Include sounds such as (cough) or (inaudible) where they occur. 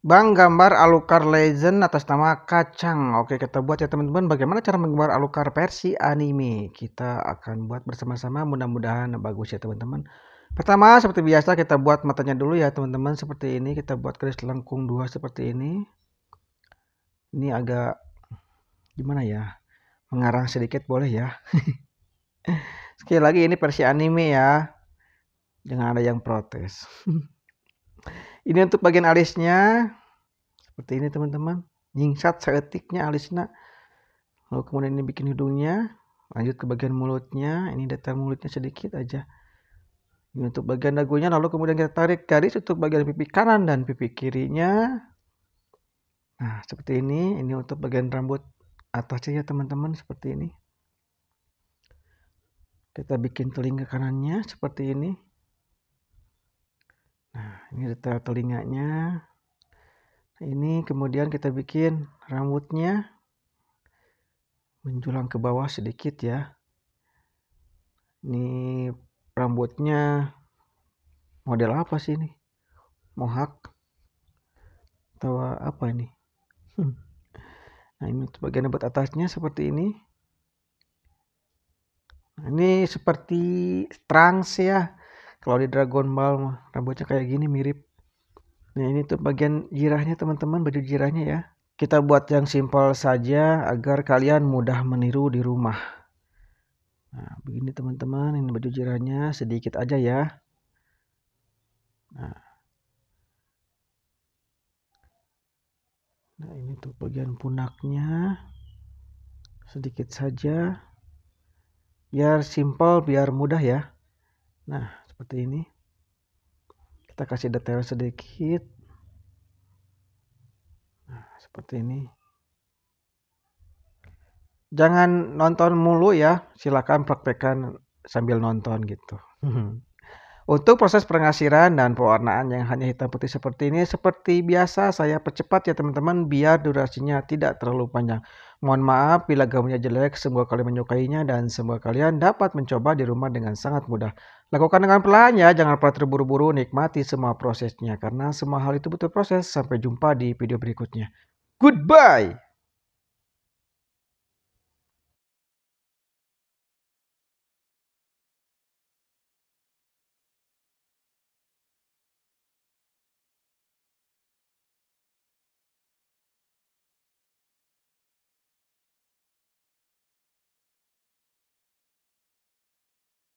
Bang, gambar Alucard Legend atas nama kacang. Oke, kita buat ya teman-teman. Bagaimana cara menggambar Alucard versi anime? Kita akan buat bersama-sama. Mudah-mudahan bagus ya teman-teman. Pertama, seperti biasa kita buat matanya dulu ya teman-teman. Seperti ini, kita buat keris lengkung dua seperti ini. Ini agak gimana ya? Mengarang sedikit boleh ya. (laughs) Sekali lagi ini versi anime ya. Jangan ada yang protes. (laughs) ini untuk bagian alisnya seperti ini teman-teman nyingsat seetiknya alisnya lalu kemudian ini bikin hidungnya lanjut ke bagian mulutnya ini detail mulutnya sedikit aja ini untuk bagian dagunya lalu kemudian kita tarik garis untuk bagian pipi kanan dan pipi kirinya nah seperti ini ini untuk bagian rambut atasnya ya teman-teman seperti ini kita bikin telinga kanannya seperti ini ini detail telinganya ini kemudian kita bikin rambutnya menjulang ke bawah sedikit ya ini rambutnya model apa sih ini mohak atau apa ini hmm. nah ini bagian rambut atasnya seperti ini nah, ini seperti trans ya kalau di Dragon Ball rambutnya kayak gini mirip nah ini tuh bagian jirahnya teman-teman baju jirahnya ya kita buat yang simpel saja agar kalian mudah meniru di rumah nah begini teman-teman ini baju jirahnya sedikit aja ya nah Nah ini tuh bagian punaknya sedikit saja biar simpel biar mudah ya nah seperti ini kita kasih detail sedikit nah seperti ini jangan nonton mulu ya silakan praktekkan sambil nonton gitu (laughs) untuk proses pengasiran dan pewarnaan yang hanya hitam putih seperti ini seperti biasa saya percepat ya teman-teman biar durasinya tidak terlalu panjang mohon maaf bila gambarnya jelek semoga kalian menyukainya dan semoga kalian dapat mencoba di rumah dengan sangat mudah Lakukan dengan pelan ya, jangan pernah terburu-buru, nikmati semua prosesnya karena semua hal itu butuh proses. Sampai jumpa di video berikutnya. Goodbye.